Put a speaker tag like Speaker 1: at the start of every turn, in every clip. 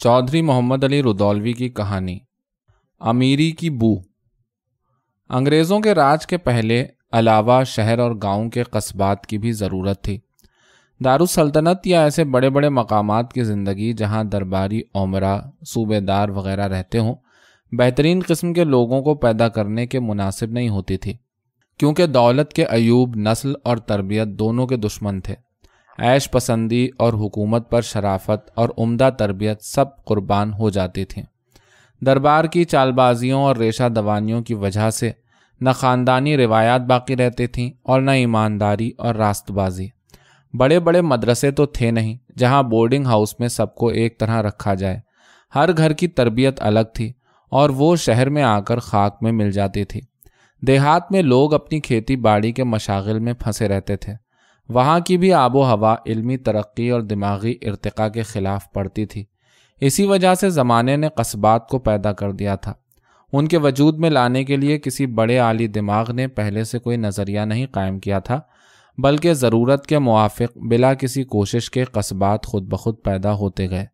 Speaker 1: चौधरी मोहम्मद अली रुदौलवी की कहानी अमीरी की बू अंग्रेज़ों के राज के पहले अलावा शहर और गांव के कस्बात की भी ज़रूरत थी सल्तनत या ऐसे बड़े बड़े मकाम की ज़िंदगी जहां दरबारी उमरा सूबेदार वगैरह रहते हों बेहतरीन किस्म के लोगों को पैदा करने के मुनासिब नहीं होती थी क्योंकि दौलत के अयूब नस्ल और तरबियत दोनों के दुश्मन थे ऐश पसंदी और हुकूमत पर शराफत और उम्दा तरबियत सब कुर्बान हो जाते थे दरबार की चालबाजियों और रेशा दवानियों की वजह से न ख़ानदानी रिवायात बाकी रहती थीं और न ईमानदारी और रास्तबाजी बड़े बड़े मदरसे तो थे नहीं जहाँ बोर्डिंग हाउस में सबको एक तरह रखा जाए हर घर की तरबियत अलग थी और वो शहर में आकर खाक में मिल जाती थी देहात में लोग अपनी खेती बाड़ी के मशागिल में फंसे रहते थे वहाँ की भी आबो हवा इल्मी तरक्की और दिमागी इरतका के खिलाफ पड़ती थी इसी वजह से ज़माने ने कस्बात को पैदा कर दिया था उनके वजूद में लाने के लिए किसी बड़े आली दिमाग ने पहले से कोई नज़रिया नहीं कायम किया था बल्कि ज़रूरत के मुआफ़ बिला किसी कोशिश के कस्बात खुद ब खुद पैदा होते गए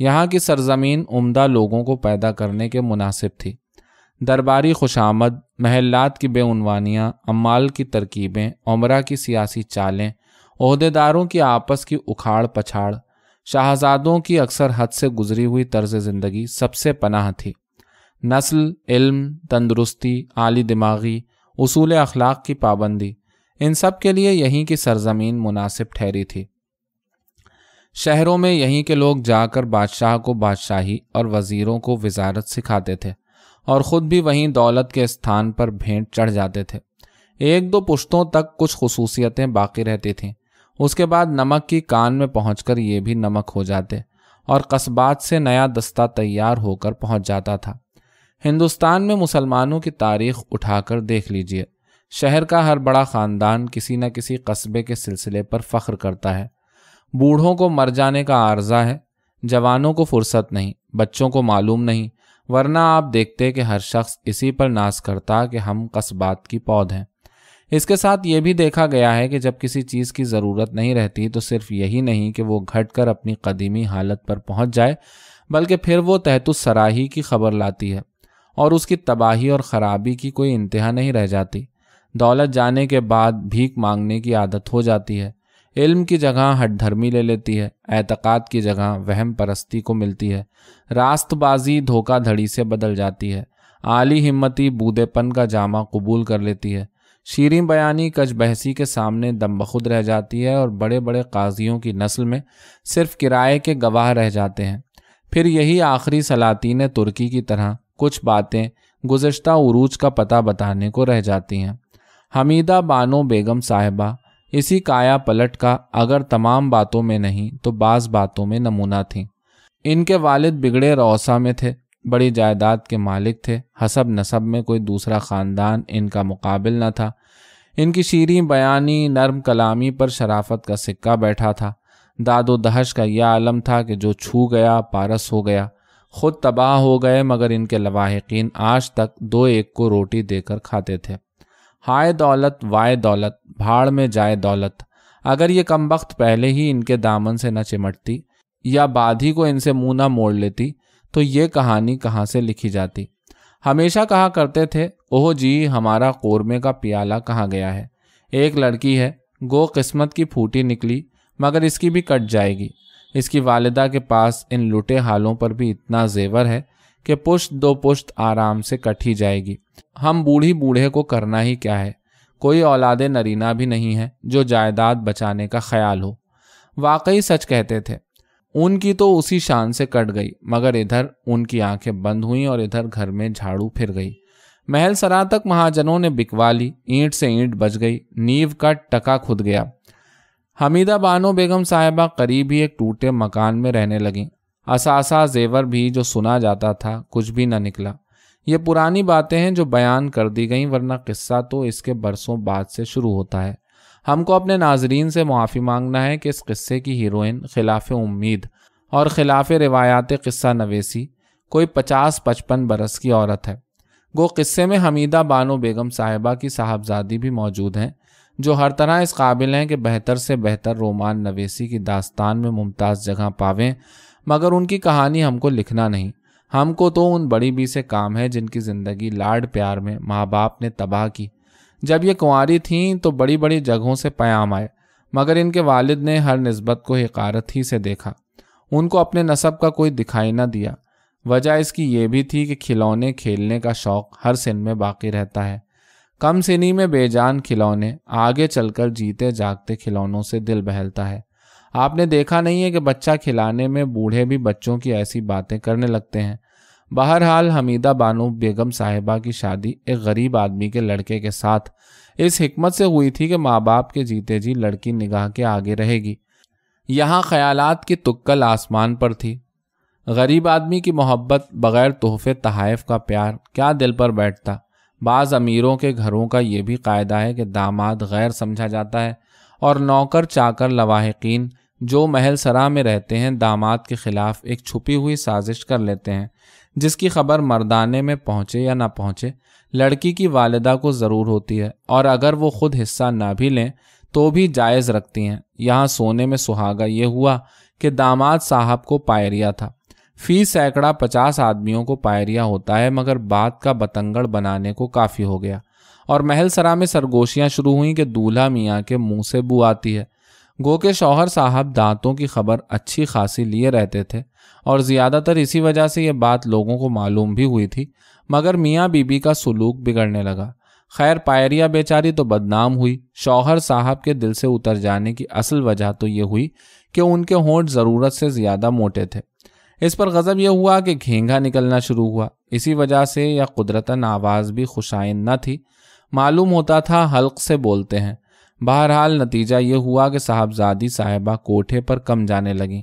Speaker 1: यहाँ की सरजमीन उम्दा लोगों को पैदा करने के मुनासिब थी दरबारी खुशामद महलात की बेउनवानियाँ अमाल की तरकीबें उम्र की सियासी चालें अहदेदारों की आपस की उखाड़ पछाड़ शाहजादों की अक्सर हद से गुजरी हुई तर्ज ज़िंदगी सबसे पनाह थी नस्ल इल्म तंदरुस्ती आली दिमागी असूल अखलाक की पाबंदी इन सब के लिए यहीं की सरजमीन मुनासिब ठहरी थी शहरों में यहीं के लोग जाकर बादशाह को बादशाही और वज़ीरों को वजारत सिखाते थे और ख़ुद भी वहीं दौलत के स्थान पर भेंट चढ़ जाते थे एक दो पुश्तों तक कुछ खसूसियतें बाकी रहती थीं उसके बाद नमक की कान में कर ये भी नमक हो जाते और कस्बात से नया दस्ता तैयार होकर पहुंच जाता था हिंदुस्तान में मुसलमानों की तारीख उठाकर देख लीजिए शहर का हर बड़ा ख़ानदान किसी न किसी कस्बे के सिलसिले पर फ़ख्र करता है बूढ़ों को मर जाने का आर्जा है जवानों को फुर्सत नहीं बच्चों को मालूम नहीं वरना आप देखते कि हर शख्स इसी पर नाश करता कि हम कस्बात की पौध हैं इसके साथ ये भी देखा गया है कि जब किसी चीज़ की ज़रूरत नहीं रहती तो सिर्फ यही नहीं कि वो घट कर अपनी कदीमी हालत पर पहुंच जाए बल्कि फिर वो तहतुस सराही की खबर लाती है और उसकी तबाही और ख़राबी की कोई इंतहा नहीं रह जाती दौलत जाने के बाद भीख मांगने की आदत हो जाती है इल्म की जगह हटधर्मी ले लेती है एतक़ाद की जगह वहम परस्ती को मिलती है रास्तबाजी धोखाधड़ी से बदल जाती है आली हिम्मती बूदेपन का जामा कबूल कर लेती है शीरें बयानी कच बहसी के सामने दम बखुद रह जाती है और बड़े बड़े काजियों की नस्ल में सिर्फ किराए के गवाह रह जाते हैं फिर यही आखिरी सलातीन तुर्की की तरह कुछ बातें गुज्त उरूज का पता बताने को रह जाती हैं हमीदा बानो बेगम साहिबा इसी काया पलट का अगर तमाम बातों में नहीं तो बाज़ बातों में नमूना थी इनके वालिद बिगड़े रौसा में थे बड़ी जायदाद के मालिक थे हसब नसब में कोई दूसरा ख़ानदान इनका मुकाबिल न था इनकी शीरी बयानी नर्म कलामी पर शराफत का सिक्का बैठा था दादो दहश का यह आलम था कि जो छू गया पारस हो गया खुद तबाह हो गए मगर इनके लवाहकिन आज तक दो एक को रोटी देकर खाते थे हाय दौलत वाय दौलत भाड़ में जाए दौलत अगर ये कम वक्त पहले ही इनके दामन से न चिमटती या बाद ही को इनसे मुंह ना मोड़ लेती तो ये कहानी कहाँ से लिखी जाती हमेशा कहा करते थे ओह जी हमारा कोरमे का प्याला कहाँ गया है एक लड़की है गो किस्मत की फूटी निकली मगर इसकी भी कट जाएगी इसकी वालदा के पास इन लुटे हालों पर भी इतना जेवर है कि पुश्त दो पुश्त आराम से कट ही जाएगी हम बूढ़ी बूढ़े को करना ही क्या है कोई औलाद नरीना भी नहीं है जो जायदाद बचाने का ख्याल हो वाकई सच कहते थे उनकी तो उसी शान से कट गई मगर इधर उनकी आंखें बंद हुई और इधर घर में झाड़ू फिर गई महल सरा तक महाजनों ने बिकवा ली ईंट से ईंट बच गई नींव का टका खुद गया हमीदा बानो बेगम साहिबा करीब ही एक टूटे मकान में रहने लगीं असा जेवर भी जो सुना जाता था कुछ भी ना निकला ये पुरानी बातें हैं जो बयान कर दी गई वरना किस्सा तो इसके बरसों बाद से शुरू होता है हमको अपने नाजरीन से मुआफ़ी मांगना है कि इस किस्से की हीरोइन खिलाफ उम्मीद और खिलाफ रिवायात किस्सा नवेसी कोई पचास पचपन बरस की औरत है गो किस्से में हमीदा बानो बेगम साहिबा की साहबजादी भी मौजूद हैं जो हर तरह इस काबिल हैं कि बेहतर से बेहतर रोमान नवेसी की दास्तान में मुमताज़ जगह पावें मगर उनकी कहानी हमको लिखना नहीं हमको तो उन बड़ी बी से काम है जिनकी ज़िंदगी लाड प्यार में माँ बाप ने तबाह की जब ये कुंवारी थीं तो बड़ी बड़ी जगहों से प्याम आए मगर इनके वालिद ने हर नस्बत को हकारत ही से देखा उनको अपने नसब का कोई दिखाई ना दिया वजह इसकी ये भी थी कि खिलौने खेलने का शौक़ हर सिन में बाकी रहता है कम सिनी में बेजान खिलौने आगे चलकर जीते जागते खिलौनों से दिल बहलता है आपने देखा नहीं है कि बच्चा खिलाने में बूढ़े भी बच्चों की ऐसी बातें करने लगते हैं बहरहाल हमीदा बानू बेगम साहिबा की शादी एक गरीब आदमी के लड़के के साथ इस हमत से हुई थी कि माँ बाप के जीते जी लड़की निगाह के आगे रहेगी यहाँ ख्यालात की तुक्कल आसमान पर थी गरीब आदमी की मोहब्बत बगैर तोहफे तहाइफ का प्यार क्या दिल पर बैठता बाज़ अमीरों के घरों का ये भी कायदा है कि दामाद गैर समझा जाता है और नौकर चाकर लवाहकिन जो महल सरा में रहते हैं दामाद के खिलाफ एक छुपी हुई साजिश कर लेते हैं जिसकी खबर मर्दाने में पहुंचे या ना पहुंचे लड़की की वालदा को ज़रूर होती है और अगर वो खुद हिस्सा ना भी लें तो भी जायज़ रखती हैं यहाँ सोने में सुहागा ये हुआ कि दामाद साहब को पायरिया था फी सैकड़ा पचास आदमियों को पायरिया होता है मगर बात का बतंगड़ बनाने को काफ़ी हो गया और महल सरा में सरगोशियाँ शुरू हुई कि दूल्हा मियाँ के मुंह से बू आती है गो के शौहर साहब दांतों की खबर अच्छी खासी लिए रहते थे और ज़्यादातर इसी वजह से ये बात लोगों को मालूम भी हुई थी मगर मियाँ बीबी का सलूक बिगड़ने लगा खैर पायरिया बेचारी तो बदनाम हुई शौहर साहब के दिल से उतर जाने की असल वजह तो ये हुई कि उनके होंठ ज़रूरत से ज़्यादा मोटे थे इस पर गज़ब यह हुआ कि घेंगा निकलना शुरू हुआ इसी वजह से यह कुदरतन आवाज़ भी खुशाइन न थी मालूम होता था हल्क से बोलते हैं बहरहाल नतीजा ये हुआ कि साहबजादी साहिबा कोठे पर कम जाने लगीं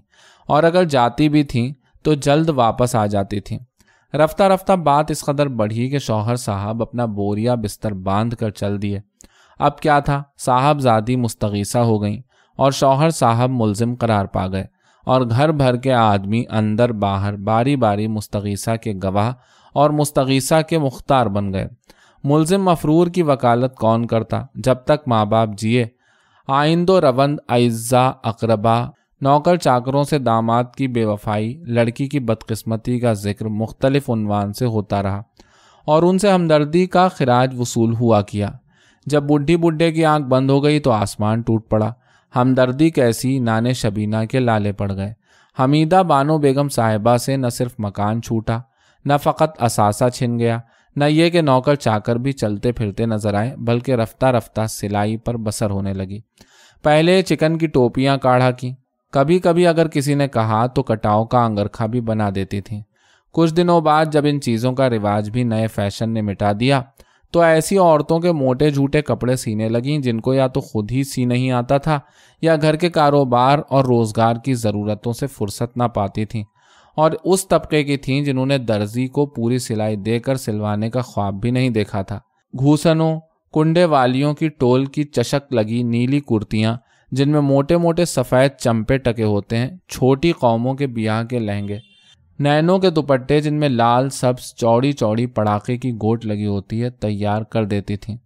Speaker 1: और अगर जाती भी थीं तो जल्द वापस आ जाती थीं रफ्ता रफ्ता बात इस कदर बढ़ी कि शौहर साहब अपना बोरिया बिस्तर बांध कर चल दिए अब क्या था साहबजादी मुस्तगीसा हो गई और शौहर साहब मुलजिम करार पा गए और घर भर के आदमी अंदर बाहर बारी बारी मुस्तगीसा के गवाह और मुस्तगीसा के मुख्तार बन गए मुलजिम मफरूर की वकालत कौन करता जब तक माँ बाप जिए आइंदो रवंद अज्जा अकरबा नौकर चाकरों से दामाद की बेवफाई लड़की की बदकस्मती का जिक्र मुख्तलिफ़ान से होता रहा और उनसे हमदर्दी का खराज वसूल हुआ किया जब बुढ़ी बुढ़े की आँख बंद हो गई तो आसमान टूट पड़ा हमदर्दी कैसी नाने शबीना के लाले पड़ गए हमीदा बानो बेगम साहिबा से न सिर्फ मकान छूटा न फ़कत असासा छिन गया न ये कि नौकर चाकर भी चलते फिरते नजर आए बल्कि रफ्ता रफ्ता सिलाई पर बसर होने लगी पहले चिकन की टोपियां काढ़ा की कभी कभी अगर किसी ने कहा तो कटाव का अंगरखा भी बना देती थी कुछ दिनों बाद जब इन चीज़ों का रिवाज भी नए फैशन ने मिटा दिया तो ऐसी औरतों के मोटे झूठे कपड़े सीने लगीं जिनको या तो खुद ही सी नहीं आता था या घर के कारोबार और रोज़गार की ज़रूरतों से फुर्सत ना पाती थीं और उस तबके की थीं जिन्होंने दर्जी को पूरी सिलाई देकर सिलवाने का ख्वाब भी नहीं देखा था घूसनों कुंडे वालियों की टोल की चशक लगी नीली कुर्तियां जिनमें मोटे मोटे सफ़ेद चंपे टके होते हैं छोटी कौमों के ब्याह के लहंगे नैनों के दुपट्टे जिनमें लाल सब्स चौड़ी चौड़ी पड़ाके की गोट लगी होती है तैयार कर देती थीं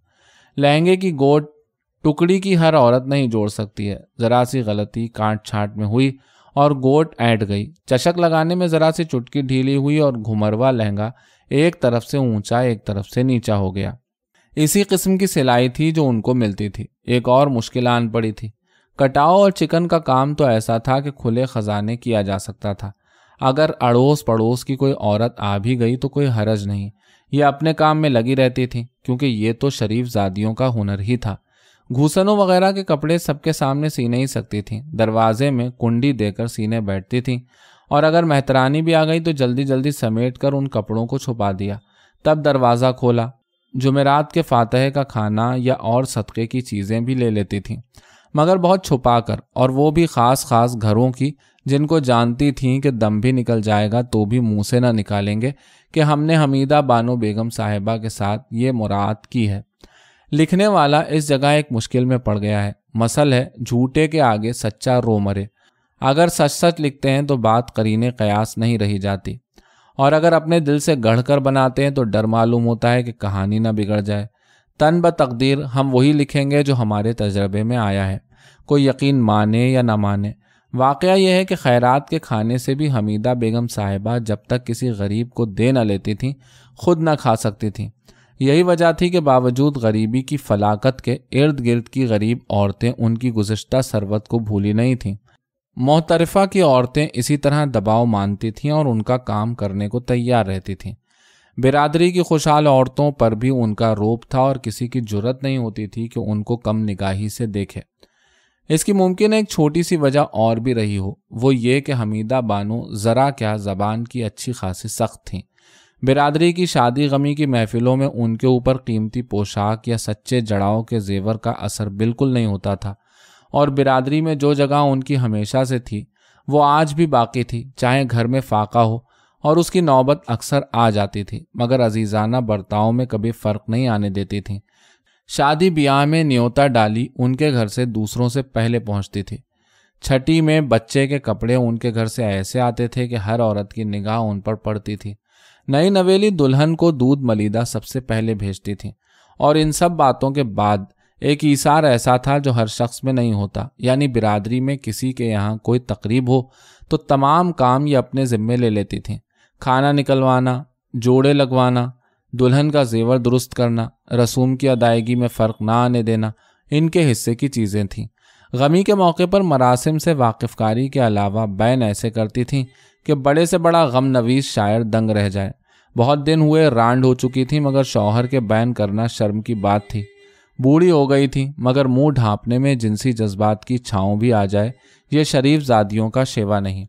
Speaker 1: लहंगे की गोट टुकड़ी की हर औरत नहीं जोड़ सकती है ज़रा सी गलती काट छाट में हुई और गोट ऐट गई चशक लगाने में जरा सी चुटकी ढीली हुई और घुमरवा लहंगा एक तरफ से ऊंचा एक तरफ से नीचा हो गया इसी किस्म की सिलाई थी जो उनको मिलती थी एक और मुश्किल आन पड़ी थी कटाओ और चिकन का काम तो ऐसा था कि खुले खजाने किया जा सकता था अगर अड़ोस पड़ोस की कोई औरत आ भी गई तो कोई हरज नहीं ये अपने काम में लगी रहती थी क्योंकि ये तो शरीफ जादियों का हुनर ही था घूसनों वगैरह के कपड़े सबके सामने सी नहीं सकती थी दरवाजे में कुंडी देकर सीने बैठती थी और अगर मेहतरानी भी आ गई तो जल्दी जल्दी समेट कर उन कपड़ों को छुपा दिया तब दरवाज़ा खोला जुमेरात के फातह का खाना या और सदक़े की चीज़ें भी ले लेती थी मगर बहुत छुपा कर और वो भी ख़ास ख़ास घरों की जिनको जानती थीं कि दम भी निकल जाएगा तो भी मुंह से ना निकालेंगे कि हमने हमीदा बानो बेगम साहिबा के साथ ये मुराद की है लिखने वाला इस जगह एक मुश्किल में पड़ गया है मसल है झूठे के आगे सच्चा रो मरे अगर सच सच लिखते हैं तो बात करीने कयास नहीं रही जाती और अगर अपने दिल से गढ़कर बनाते हैं तो डर मालूम होता है कि कहानी ना बिगड़ जाए तन ब तकदीर हम वही लिखेंगे जो हमारे तजर्बे में आया है कोई यकीन माने या ना माने वाक़ यह है कि खैरात के खाने से भी हमीदा बेगम साहिबा जब तक किसी गरीब को दे न लेती थी खुद ना खा सकती थी यही वजह थी कि बावजूद गरीबी की फलाकत के इर्द गिर्द की गरीब औरतें उनकी गुजशत सरवत को भूली नहीं थीं मोहतरफा की औरतें इसी तरह दबाव मानती थीं और उनका काम करने को तैयार रहती थीं बिरादरी की खुशहाल औरतों पर भी उनका रोप था और किसी की जरूरत नहीं होती थी कि उनको कम निगाही से देखे इसकी मुमकिन एक छोटी सी वजह और भी रही हो वो ये कि हमीदा बानो ज़रा क्या ज़बान की अच्छी खासी सख्त थीं बिरादरी की शादी गमी की महफिलों में उनके ऊपर कीमती पोशाक या सच्चे जड़ाओं के जेवर का असर बिल्कुल नहीं होता था और बिरादरी में जो जगह उनकी हमेशा से थी वो आज भी बाकी थी चाहे घर में फाका हो और उसकी नौबत अक्सर आ जाती थी मगर अजीज़ाना बर्ताव में कभी फ़र्क नहीं आने देती थी शादी ब्याह में न्योता डाली उनके घर से दूसरों से पहले पहुँचती थी छठी में बच्चे के कपड़े उनके घर से ऐसे आते थे कि हर औरत की निगाह उन पर पड़ती थी नई नवेली दुल्हन को दूध मलिदा सबसे पहले भेजती थी और इन सब बातों के बाद एक इशार ऐसा था जो हर शख्स में नहीं होता यानी बिरादरी में किसी के यहाँ कोई तकरीब हो तो तमाम काम ये अपने ज़िम्मे ले लेती थी खाना निकलवाना जोड़े लगवाना दुल्हन का जेवर दुरुस्त करना रसूम की अदायगी में फ़र्क ना आने देना इनके हिस्से की चीज़ें थीं गमी के मौके पर मरासिम से वाकफकारी के अलावा बैन ऐसे करती थीं कि बड़े से बड़ा गम नवीस शायर दंग रह जाए बहुत दिन हुए रांड हो चुकी थी मगर शौहर के बैन करना शर्म की बात थी बूढ़ी हो गई थी मगर मुंह ढांपने में जिनसी जज्बात की छाँव भी आ जाए ये शरीफ जादियों का शेवा नहीं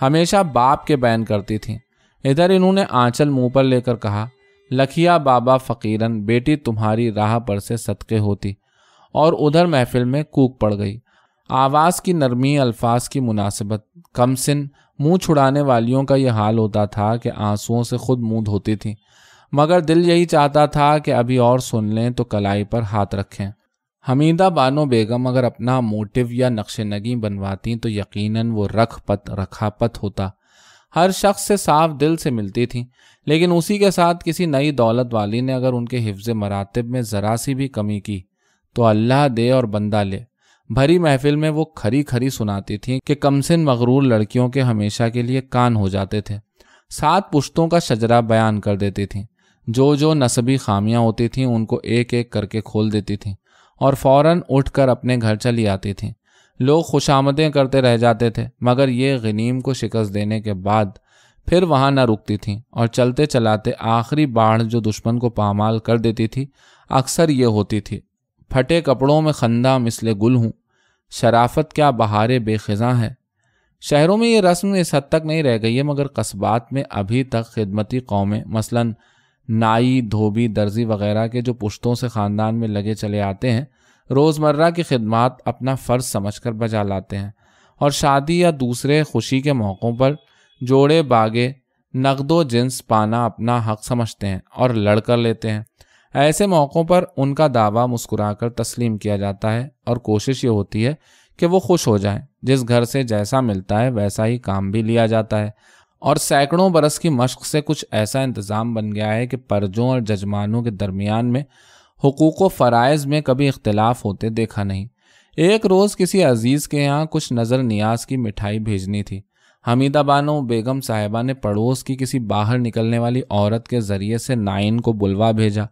Speaker 1: हमेशा बाप के बैन करती थी इधर इन्होंने आंचल मुंह पर लेकर कहा लखिया बाबा फ़कीरन बेटी तुम्हारी राह पर से सदके होती और उधर महफिल में कूक पड़ गई आवाज़ की नरमी अल्फाज की मुनासिबत कम सिन मुंह छुड़ाने वालियों का यह हाल होता था कि आंसुओं से खुद मुंह धोती थी मगर दिल यही चाहता था कि अभी और सुन लें तो कलाई पर हाथ रखें हमीदा बानो बेगम अगर अपना मोटिव या नक्श नगी बनवाती तो यकीनन वो रखपत रखापत होता हर शख्स से साफ दिल से मिलती थी लेकिन उसी के साथ किसी नई दौलत वाली ने अगर उनके हिफ्ज मरातब में ज़रा सी भी कमी की तो अल्लाह दे और बंदा ले भरी महफिल में वो खरी खरी सुनाती थी कि कमसिन मगरूर लड़कियों के हमेशा के लिए कान हो जाते थे सात पुश्तों का शजरा बयान कर देती थी जो जो नस्बी खामियां होती थी उनको एक एक करके खोल देती थीं और फौरन उठकर अपने घर चली आती थी लोग खुशामदें करते रह जाते थे मगर ये गनीम को शिकस्त देने के बाद फिर वहाँ ना रुकती थीं और चलते चलाते आखिरी बाढ़ जो दुश्मन को पामाल कर देती थी अक्सर ये होती थी फटे कपड़ों में खंदा मिसले गुल हूँ शराफत क्या बहार बेखज़ां है शहरों में ये रस्म इस हद तक नहीं रह गई है मगर कस्बात में अभी तक खिदमती कौमें मसलन नाई धोबी दर्जी वगैरह के जो पुश्तों से ख़ानदान में लगे चले आते हैं रोज़मर्रा की खदमात अपना फ़र्ज समझ कर बजा लाते हैं और शादी या दूसरे खुशी के मौक़ों पर जोड़े बागे नकदो जिन्स पाना अपना हक समझते हैं और लड़ कर लेते हैं ऐसे मौक़ों पर उनका दावा मुस्कुराकर तस्लीम किया जाता है और कोशिश ये होती है कि वो खुश हो जाए जिस घर से जैसा मिलता है वैसा ही काम भी लिया जाता है और सैकड़ों बरस की मशक से कुछ ऐसा इंतज़ाम बन गया है कि परजों और जजमानों के दरमियान में हकूक़ व फ़रज़ में कभी इख्तलाफ होते देखा नहीं एक रोज़ किसी अजीज़ के यहाँ कुछ नज़र नियाज की मिठाई भेजनी थी हमीदा बानो बेगम साहिबा ने पड़ोस की किसी बाहर निकलने वाली औरत के ज़रिए से नाइन को बुलवा भेजा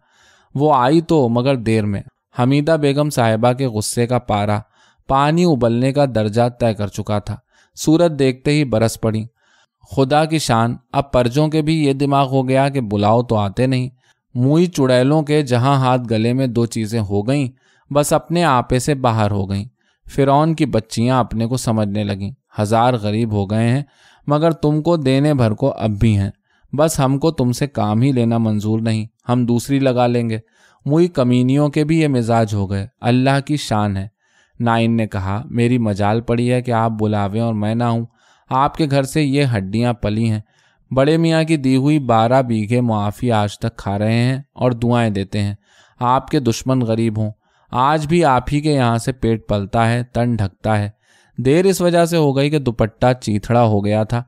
Speaker 1: वो आई तो मगर देर में हमीदा बेगम साहिबा के गुस्से का पारा पानी उबलने का दर्जा तय कर चुका था सूरत देखते ही बरस पड़ी खुदा की शान अब परजों के भी ये दिमाग हो गया कि बुलाओ तो आते नहीं मुई चुड़ैलों के जहां हाथ गले में दो चीज़ें हो गईं बस अपने आपे से बाहर हो गईं फिरौन की बच्चियां अपने को समझने लगीं हजार गरीब हो गए हैं मगर तुमको देने भर को अब भी हैं बस हमको तुमसे काम ही लेना मंजूर नहीं हम दूसरी लगा लेंगे मुई कमीनियों के भी ये मिजाज हो गए अल्लाह की शान है नाइन ने कहा मेरी मजाल पड़ी है कि आप बुलावें और मैं ना हूँ आपके घर से ये हड्डियाँ पली हैं बड़े मियाँ की दी हुई बारह बीघे मुआफ़ी आज तक खा रहे हैं और दुआएं देते हैं आपके दुश्मन गरीब हों आज भी आप ही के यहाँ से पेट पलता है तन ढकता है देर इस वजह से हो गई कि दुपट्टा चीथड़ा हो गया था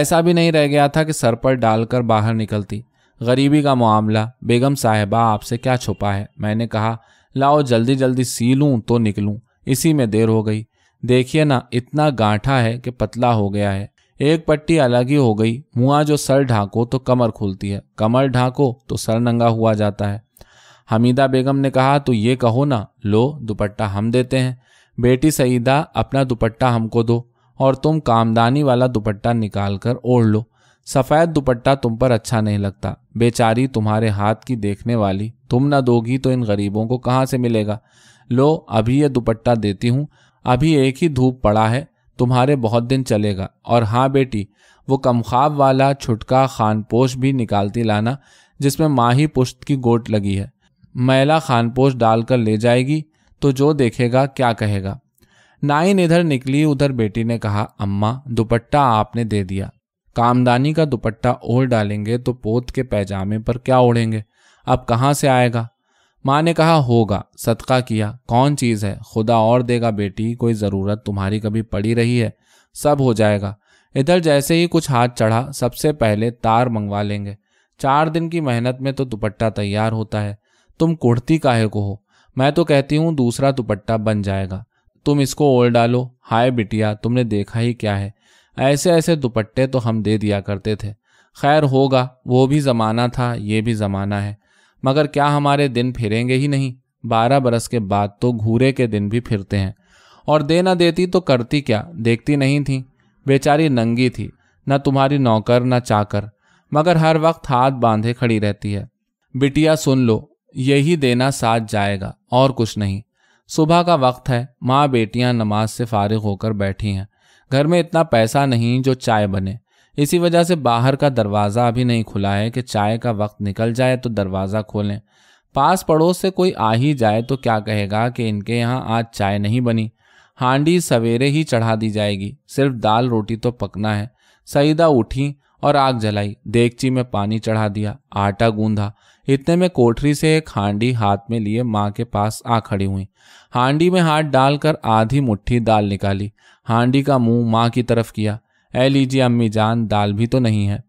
Speaker 1: ऐसा भी नहीं रह गया था कि सर पर डालकर बाहर निकलती गरीबी का मामला बेगम साहिबा आपसे क्या छुपा है मैंने कहा लाओ जल्दी जल्दी सी लूँ तो निकलूँ इसी में देर हो गई देखिए ना इतना गांठा है कि पतला हो गया है एक पट्टी अलग ही हो गई मुआ जो सर ढाको तो कमर खुलती है कमर ढाको तो सर नंगा हुआ जाता है हमीदा बेगम ने कहा तो ये कहो ना लो दुपट्टा हम देते हैं बेटी सईदा अपना दुपट्टा हमको दो और तुम कामदानी वाला दुपट्टा निकाल कर ओढ़ लो सफेद दुपट्टा तुम पर अच्छा नहीं लगता बेचारी तुम्हारे हाथ की देखने वाली तुम ना दोगी तो इन गरीबों को कहाँ से मिलेगा लो अभी यह दुपट्टा देती हूँ अभी एक ही धूप पड़ा है तुम्हारे बहुत दिन चलेगा और हाँ बेटी वो कमखाब वाला छुटका खानपोश भी निकालती लाना जिसमें माही पुश्त की गोट लगी है मैला खानपोश डालकर ले जाएगी तो जो देखेगा क्या कहेगा नाइन इधर निकली उधर बेटी ने कहा अम्मा दुपट्टा आपने दे दिया कामदानी का दुपट्टा ओढ़ डालेंगे तो पोत के पैजामे पर क्या ओढ़ेंगे अब कहाँ से आएगा माँ ने कहा होगा सदका किया कौन चीज़ है खुदा और देगा बेटी कोई ज़रूरत तुम्हारी कभी पड़ी रही है सब हो जाएगा इधर जैसे ही कुछ हाथ चढ़ा सबसे पहले तार मंगवा लेंगे चार दिन की मेहनत में तो दुपट्टा तैयार होता है तुम कुर्ती काहे को हो मैं तो कहती हूँ दूसरा दुपट्टा बन जाएगा तुम इसको ओढ़ डालो हाय बिटिया तुमने देखा ही क्या है ऐसे ऐसे दुपट्टे तो हम दे दिया करते थे खैर होगा वो भी ज़माना था ये भी ज़माना है मगर क्या हमारे दिन फिरेंगे ही नहीं बारह बरस के बाद तो घूरे के दिन भी फिरते हैं और दे ना देती तो करती क्या देखती नहीं थी बेचारी नंगी थी न तुम्हारी नौकर न चाकर मगर हर वक्त हाथ बांधे खड़ी रहती है बिटिया सुन लो यही देना साथ जाएगा और कुछ नहीं सुबह का वक्त है माँ बेटियाँ नमाज से फारिग होकर बैठी हैं घर में इतना पैसा नहीं जो चाय बने इसी वजह से बाहर का दरवाज़ा अभी नहीं खुला है कि चाय का वक्त निकल जाए तो दरवाज़ा खोलें पास पड़ोस से कोई आ ही जाए तो क्या कहेगा कि इनके यहाँ आज चाय नहीं बनी हांडी सवेरे ही चढ़ा दी जाएगी सिर्फ दाल रोटी तो पकना है सईदा उठी और आग जलाई देगची में पानी चढ़ा दिया आटा गूंधा इतने में कोठरी से एक हांडी हाथ में लिए माँ के पास आ खड़ी हुई हांडी में हाथ डालकर आधी मुट्ठी दाल निकाली हांडी का मुंह माँ की तरफ किया ए लीजिए अम्मी जान दाल भी तो नहीं है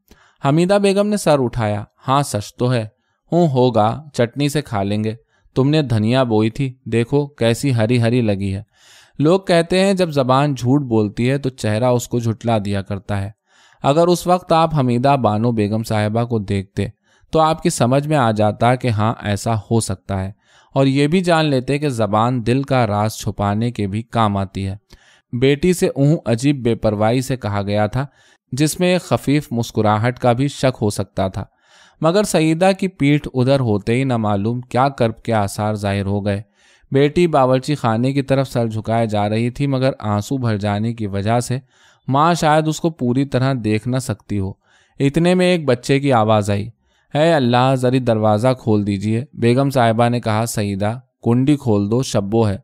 Speaker 1: हमीदा बेगम ने सर उठाया हाँ सच तो है हूँ होगा चटनी से खा लेंगे तुमने धनिया बोई थी देखो कैसी हरी हरी लगी है लोग कहते हैं जब जबान झूठ बोलती है तो चेहरा उसको झुटला दिया करता है अगर उस वक्त आप हमीदा बानो बेगम साहिबा को देखते तो आपकी समझ में आ जाता कि हाँ ऐसा हो सकता है और ये भी जान लेते कि ज़बान दिल का राज छुपाने के भी काम आती है बेटी से ऊँ अजीब बेपरवाही से कहा गया था जिसमें एक खफीफ मुस्कुराहट का भी शक हो सकता था मगर सईदा की पीठ उधर होते ही न मालूम क्या कर्ब के आसार जाहिर हो गए बेटी बावर्ची खाने की तरफ सर झुकाए जा रही थी मगर आंसू भर जाने की वजह से माँ शायद उसको पूरी तरह देख न सकती हो इतने में एक बच्चे की आवाज़ आई है अल्लाह ज़री दरवाज़ा खोल दीजिए बेगम साहिबा ने कहा सईदा कुंडी खोल दो शब्बो है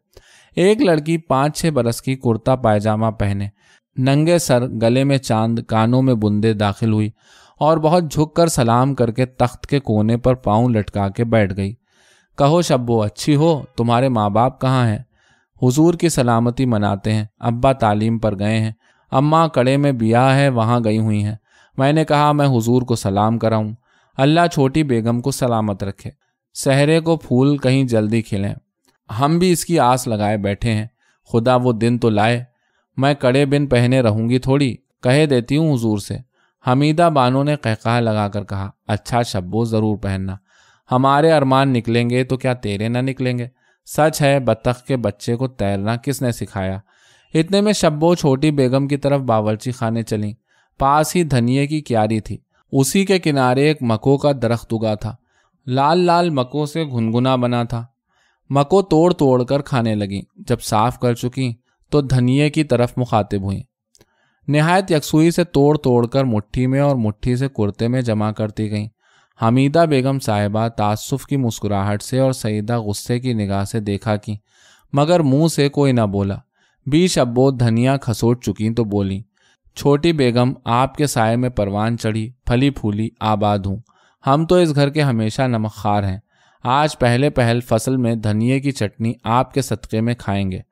Speaker 1: एक लड़की पाँच छः बरस की कुर्ता पायजामा पहने नंगे सर गले में चांद कानों में बुंदे दाखिल हुई और बहुत झुककर सलाम करके तख्त के कोने पर पाँव लटका के बैठ गई कहो शब्बो अच्छी हो तुम्हारे माँ बाप कहाँ हैं हुजूर की सलामती मनाते हैं अब्बा तालीम पर गए हैं अम्मा कड़े में बिया है वहाँ गई हुई हैं मैंने कहा मैं हुजूर को सलाम कराऊँ अल्लाह छोटी बेगम को सलामत रखे सहरे को फूल कहीं जल्दी खिलें हम भी इसकी आस लगाए बैठे हैं खुदा वो दिन तो लाए मैं कड़े बिन पहने रहूंगी थोड़ी कह देती हूँ हुजूर से हमीदा बानो ने लगा लगाकर कहा अच्छा शब्बो ज़रूर पहनना हमारे अरमान निकलेंगे तो क्या तेरे ना निकलेंगे सच है बत्तख के बच्चे को तैरना किसने सिखाया इतने में शब्बो छोटी बेगम की तरफ बावरची खाने चली पास ही धनिए की क्यारी थी उसी के किनारे एक मको का दरख्त उगा था लाल लाल मको से घुनगुना बना था मको तोड़ तोड़ कर खाने लगी जब साफ कर चुकी तो धनिए की तरफ मुखातिब हुई नहायत यकसुई से तोड़ तोड़ कर मुठ्ठी में और मुठ्ठी से कुर्ते में जमा करती गईं हमीदा बेगम साहिबा तासुफ की मुस्कुराहट से और सईदा गुस्से की निगाह से देखा कि मगर मुंह से कोई ना बोला बीश अब्बो धनिया खसोट चुकी तो बोली छोटी बेगम आपके साय में परवान चढ़ी फली फूली आबाद हूँ हम तो इस घर के हमेशा नमखार हैं आज पहले पहल फसल में धनिए की चटनी आपके सदक़े में खाएंगे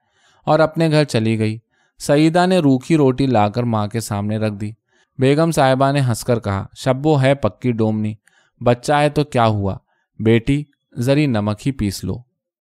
Speaker 1: और अपने घर चली गई सईदा ने रूखी रोटी लाकर माँ के सामने रख दी बेगम साहिबा ने हंसकर कहा शब्बो है पक्की डोमनी बच्चा है तो क्या हुआ बेटी ज़री नमक ही पीस लो